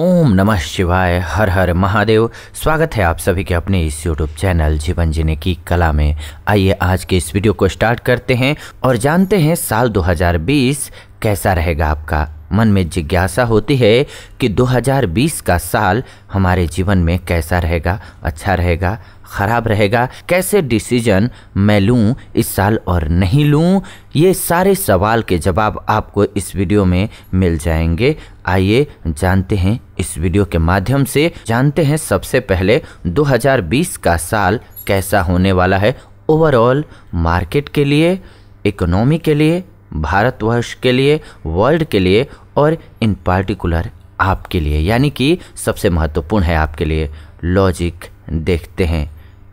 ओम नमः शिवाय हर हर महादेव स्वागत है आप सभी के अपने इस यूट्यूब चैनल जीवन जीने की कला में आइए आज के इस वीडियो को स्टार्ट करते हैं और जानते हैं साल 2020 कैसा रहेगा आपका मन में जिज्ञासा होती है कि 2020 का साल हमारे जीवन में कैसा रहेगा अच्छा रहेगा ख़राब रहेगा कैसे डिसीजन मैं लूँ इस साल और नहीं लूँ ये सारे सवाल के जवाब आपको इस वीडियो में मिल जाएंगे आइए जानते हैं इस वीडियो के माध्यम से जानते हैं सबसे पहले 2020 का साल कैसा होने वाला है ओवरऑल मार्केट के लिए इकोनॉमी के लिए भारतवर्ष के लिए वर्ल्ड के लिए और इन पार्टिकुलर आपके लिए यानी कि सबसे महत्वपूर्ण है आपके लिए लॉजिक देखते हैं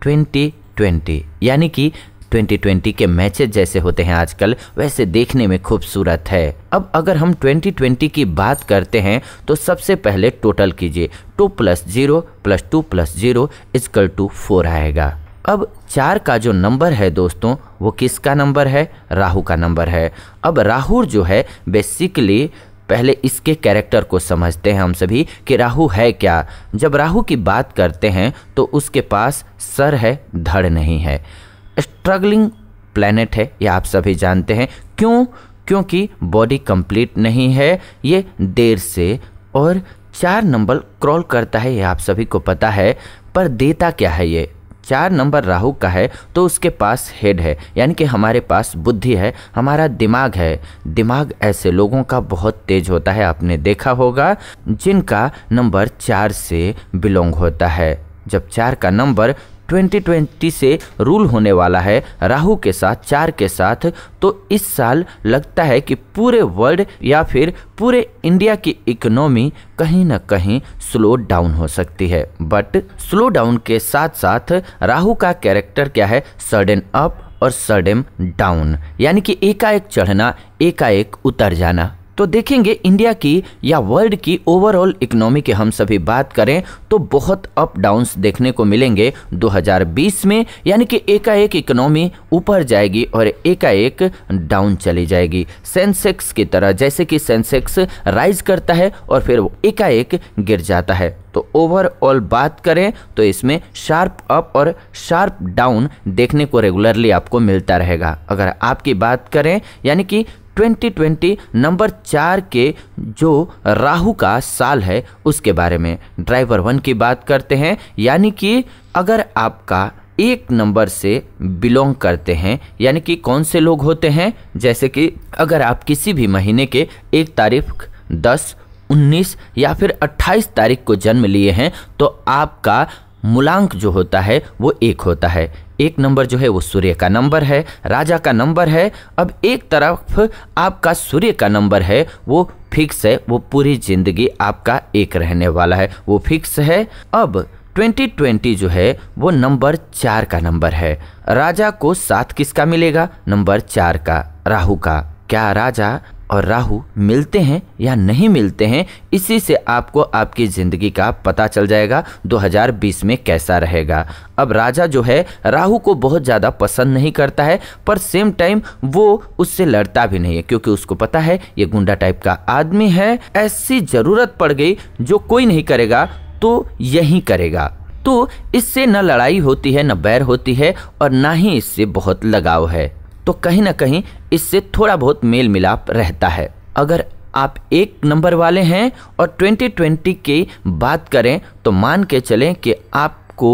2020 यानी कि 2020 के मैचेज जैसे होते हैं आजकल वैसे देखने में खूबसूरत है अब अगर हम 2020 की बात करते हैं तो सबसे पहले टोटल कीजिए two plus zero plus two plus zero is equal two four आएगा अब चार का जो नंबर है दोस्तों वो किसका नंबर है राहु का नंबर है अब राहु जो है बेसिकली पहले इसके कैरेक्टर को समझते हैं हम सभी कि राहु है क्या जब राहु की बात करते हैं तो उसके पास सर है धड़ नहीं है स्ट्रगलिंग प्लैनेट है ये आप सभी जानते हैं क्यों क्योंकि बॉडी कंप्लीट नहीं है ये देर से और चार नंबर क्रॉल करता है ये आप सभी को पता है पर देता क्या है ये चार नंबर राहु का है तो उसके पास हेड है यानी कि हमारे पास बुद्धि है हमारा दिमाग है दिमाग ऐसे लोगों का बहुत तेज होता है आपने देखा होगा जिनका नंबर चार से बिलोंग होता है जब चार का नंबर 2020 से रूल होने वाला है राहु के साथ चार के साथ तो इस साल लगता है कि पूरे वर्ल्ड या फिर पूरे इंडिया की इकोनॉमी कहीं ना कहीं स्लो डाउन हो सकती है बट स्लो डाउन के साथ साथ राहु का कैरेक्टर क्या है सडन अप और सडन डाउन यानी कि एकाएक चढ़ना एकाएक उतर जाना तो देखेंगे इंडिया की या वर्ल्ड की ओवरऑल इकोनॉमी की हम सभी बात करें तो बहुत अप डाउन्स देखने को मिलेंगे 2020 में यानी कि एकाएक इकोनॉमी ऊपर जाएगी और एकाएक डाउन चली जाएगी सेंसेक्स की तरह जैसे कि सेंसेक्स राइज करता है और फिर एकाएक गिर जाता है तो ओवरऑल बात करें तो इसमें शार्प अप और शार्प डाउन देखने को रेगुलरली आपको मिलता रहेगा अगर आपकी बात करें यानी कि 2020 नंबर चार के जो राहु का साल है उसके बारे में ड्राइवर वन की बात करते हैं यानी कि अगर आपका एक नंबर से बिलोंग करते हैं यानी कि कौन से लोग होते हैं जैसे कि अगर आप किसी भी महीने के एक तारीख दस उन्नीस या फिर अट्ठाईस तारीख को जन्म लिए हैं तो आपका मूलांक जो होता है वो एक होता है एक नंबर जो है वो सूर्य का नंबर है राजा का नंबर है अब एक तरफ आपका सूर्य का नंबर है वो फिक्स है वो पूरी ज़िंदगी आपका एक रहने वाला है वो फिक्स है अब 2020 जो है वो नंबर चार का नंबर है राजा को साथ किसका मिलेगा नंबर चार का राहु का क्या राजा और राहु मिलते हैं या नहीं मिलते हैं इसी से आपको आपकी ज़िंदगी का पता चल जाएगा 2020 में कैसा रहेगा अब राजा जो है राहु को बहुत ज़्यादा पसंद नहीं करता है पर सेम टाइम वो उससे लड़ता भी नहीं है क्योंकि उसको पता है ये गुंडा टाइप का आदमी है ऐसी ज़रूरत पड़ गई जो कोई नहीं करेगा तो यही करेगा तो इससे न लड़ाई होती है न बैर होती है और ना ही इससे बहुत लगाव है तो कहीं ना कहीं इससे थोड़ा बहुत मेल मिलाप रहता है अगर आप एक नंबर वाले हैं और 2020 की बात करें तो मान के चलें कि आपको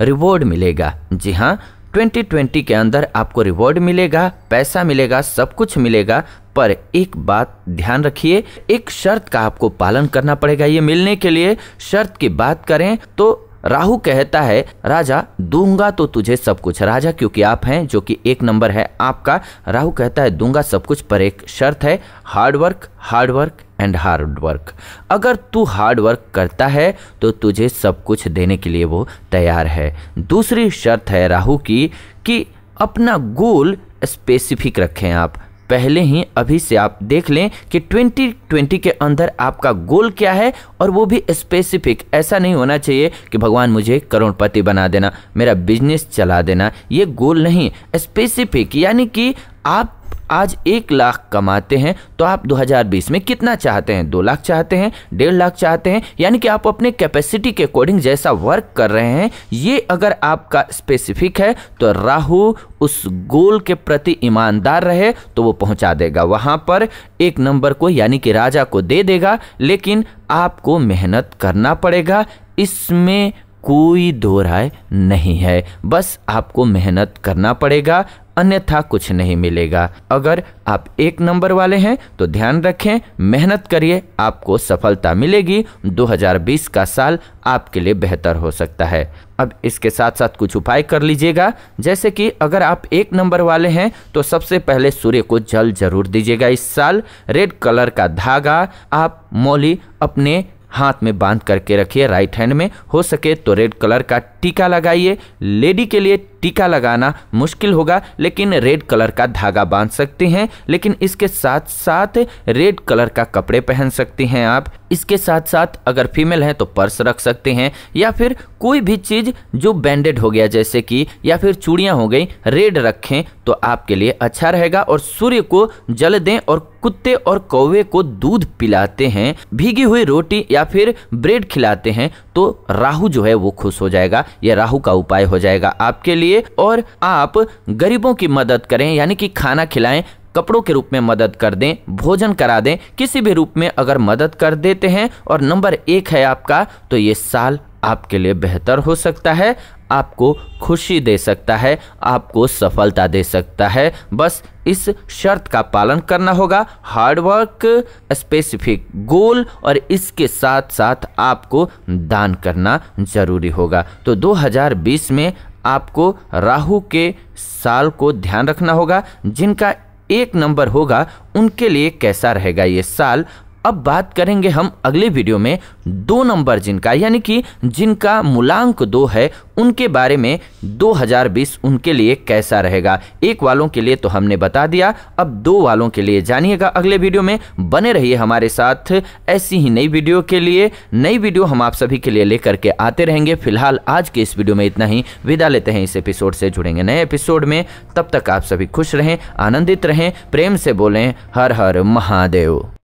रिवॉर्ड मिलेगा जी हाँ 2020 के अंदर आपको रिवॉर्ड मिलेगा पैसा मिलेगा सब कुछ मिलेगा पर एक बात ध्यान रखिए एक शर्त का आपको पालन करना पड़ेगा ये मिलने के लिए शर्त की बात करें तो राहु कहता है राजा दूंगा तो तुझे सब कुछ राजा क्योंकि आप हैं जो कि एक नंबर है आपका राहु कहता है दूंगा सब कुछ पर एक शर्त है hard work hard work and hard work अगर तू हार्ड वर्क करता है तो तुझे सब कुछ देने के लिए वो तैयार है दूसरी शर्त है राहु की कि अपना गोल स्पेसिफिक रखें आप पहले ही अभी से आप देख लें कि 2020 के अंदर आपका गोल क्या है और वो भी स्पेसिफिक ऐसा नहीं होना चाहिए कि भगवान मुझे करोड़पति बना देना मेरा बिजनेस चला देना ये गोल नहीं स्पेसिफिक यानी कि आप आज एक लाख कमाते हैं तो आप 2020 में कितना चाहते हैं दो लाख चाहते हैं डेढ़ लाख चाहते हैं यानी कि आप अपने कैपेसिटी के अकॉर्डिंग जैसा वर्क कर रहे हैं ये अगर आपका स्पेसिफिक है तो राहु उस गोल के प्रति ईमानदार रहे तो वो पहुंचा देगा वहाँ पर एक नंबर को यानी कि राजा को दे देगा लेकिन आपको मेहनत करना पड़ेगा इसमें कोई दो राय नहीं है बस आपको मेहनत करना पड़ेगा अन्यथा कुछ नहीं मिलेगा अगर आप एक नंबर वाले हैं तो ध्यान रखें मेहनत करिए आपको सफलता मिलेगी 2020 का साल आपके लिए बेहतर हो सकता है अब इसके साथ साथ कुछ उपाय कर लीजिएगा जैसे कि अगर आप एक नंबर वाले हैं तो सबसे पहले सूर्य को जल जरूर दीजिएगा इस साल रेड कलर का धागा आप मौली अपने हाथ में बांध करके रखिए राइट हैंड में हो सके तो रेड कलर का टीका लगाइए लेडी के लिए टीका लगाना मुश्किल होगा लेकिन रेड कलर का धागा बांध सकते हैं लेकिन इसके साथ साथ रेड कलर का कपड़े पहन सकते हैं आप इसके साथ साथ अगर फीमेल हैं तो पर्स रख सकते हैं या फिर कोई भी चीज़ जो बैंडेड हो गया जैसे कि या फिर चूड़ियाँ हो गई रेड रखें तो आपके लिए अच्छा रहेगा और सूर्य को जल दें और कुत्ते और कौवे को दूध पिलाते हैं भीगी हुई रोटी या फिर ब्रेड खिलाते हैं तो राहु जो है वो खुश हो जाएगा यह राहु का उपाय हो जाएगा आपके लिए और आप गरीबों की मदद करें यानी कि खाना खिलाएं कपड़ों के रूप में मदद कर दें भोजन करा दें किसी भी रूप में अगर मदद कर देते हैं और नंबर एक है आपका तो ये साल आपके लिए बेहतर हो सकता है आपको खुशी दे सकता है आपको सफलता दे सकता है बस इस शर्त का पालन करना होगा हार्डवर्क स्पेसिफिक गोल और इसके साथ साथ आपको दान करना ज़रूरी होगा तो 2020 में आपको राहु के साल को ध्यान रखना होगा जिनका एक नंबर होगा उनके लिए कैसा रहेगा ये साल अब बात करेंगे हम अगले वीडियो में दो नंबर जिनका यानी कि जिनका मूलांक दो है उनके बारे में 2020 उनके लिए कैसा रहेगा एक वालों के लिए तो हमने बता दिया अब दो वालों के लिए जानिएगा अगले वीडियो में बने रहिए हमारे साथ ऐसी ही नई वीडियो के लिए नई वीडियो हम आप सभी के लिए लेकर के आते रहेंगे फिलहाल आज के इस वीडियो में इतना ही विदा लेते हैं इस एपिसोड से जुड़ेंगे नए एपिसोड में तब तक आप सभी खुश रहें आनंदित रहें प्रेम से बोलें हर हर महादेव